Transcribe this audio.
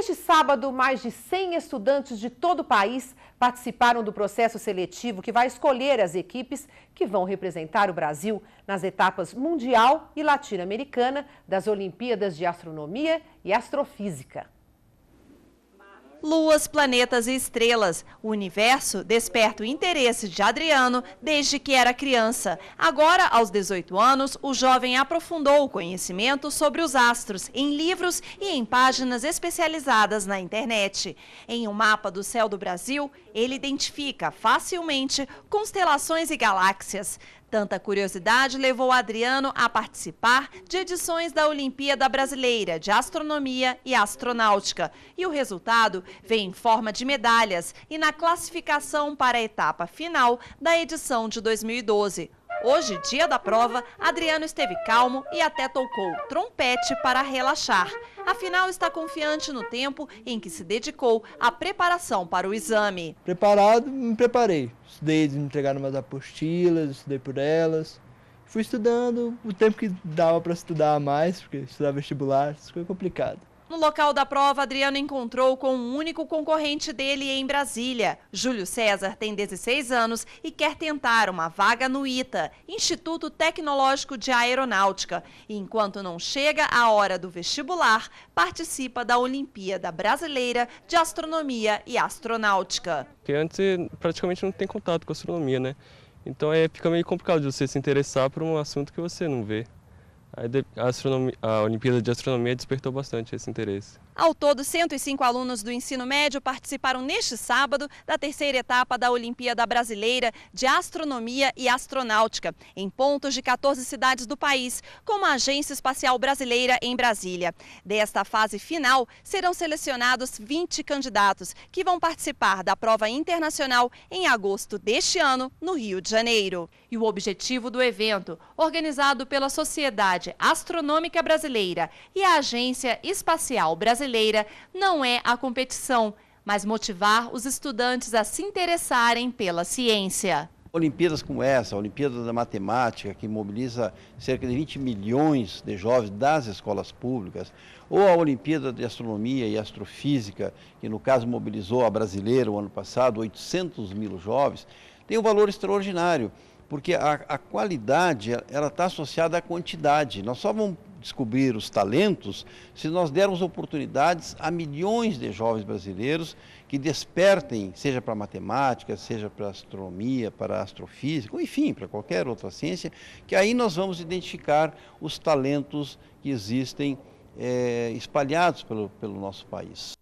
Neste sábado, mais de 100 estudantes de todo o país participaram do processo seletivo que vai escolher as equipes que vão representar o Brasil nas etapas mundial e latino-americana das Olimpíadas de Astronomia e Astrofísica luas, planetas e estrelas. O universo desperta o interesse de Adriano desde que era criança. Agora, aos 18 anos, o jovem aprofundou o conhecimento sobre os astros em livros e em páginas especializadas na internet. Em um mapa do céu do Brasil, ele identifica facilmente constelações e galáxias. Tanta curiosidade levou Adriano a participar de edições da Olimpíada Brasileira de Astronomia e Astronáutica. E o resultado vem em forma de medalhas e na classificação para a etapa final da edição de 2012. Hoje, dia da prova, Adriano esteve calmo e até tocou trompete para relaxar. Afinal, está confiante no tempo em que se dedicou à preparação para o exame. Preparado, me preparei. Estudei, me entregaram umas apostilas, estudei por elas. Fui estudando o tempo que dava para estudar mais, porque estudar vestibular, isso foi é complicado. No local da prova, Adriano encontrou com o um único concorrente dele em Brasília. Júlio César tem 16 anos e quer tentar uma vaga no ITA, Instituto Tecnológico de Aeronáutica. E enquanto não chega a hora do vestibular, participa da Olimpíada Brasileira de Astronomia e Astronáutica. Porque antes praticamente não tem contato com astronomia, né? Então é, fica meio complicado de você se interessar por um assunto que você não vê. A, a, Olimpíada de Astronomia despertou bastante esse interesse. Ao todo, 105 alunos do ensino médio participaram neste sábado da terceira etapa da Olimpíada Brasileira de Astronomia e Astronáutica, em pontos de 14 cidades do país, como a Agência Espacial Brasileira em Brasília. Desta fase final, serão selecionados 20 candidatos que vão participar da prova internacional em agosto deste ano, no Rio de Janeiro. E o objetivo do evento, organizado pela Sociedade Sociedade Astronômica Brasileira e a Agência Espacial Brasileira não é a competição, mas motivar os estudantes a se interessarem pela ciência. Olimpíadas como essa, a Olimpíada da Matemática, que mobiliza cerca de 20 milhões de jovens das escolas públicas, ou a Olimpíada de Astronomia e Astrofísica, que no caso mobilizou a brasileira o ano passado, 800 mil jovens, tem um valor extraordinário porque a, a qualidade ela está associada à quantidade. Nós só vamos descobrir os talentos se nós dermos oportunidades a milhões de jovens brasileiros que despertem, seja para matemática, seja para astronomia, para astrofísica, enfim, para qualquer outra ciência, que aí nós vamos identificar os talentos que existem é, espalhados pelo, pelo nosso país.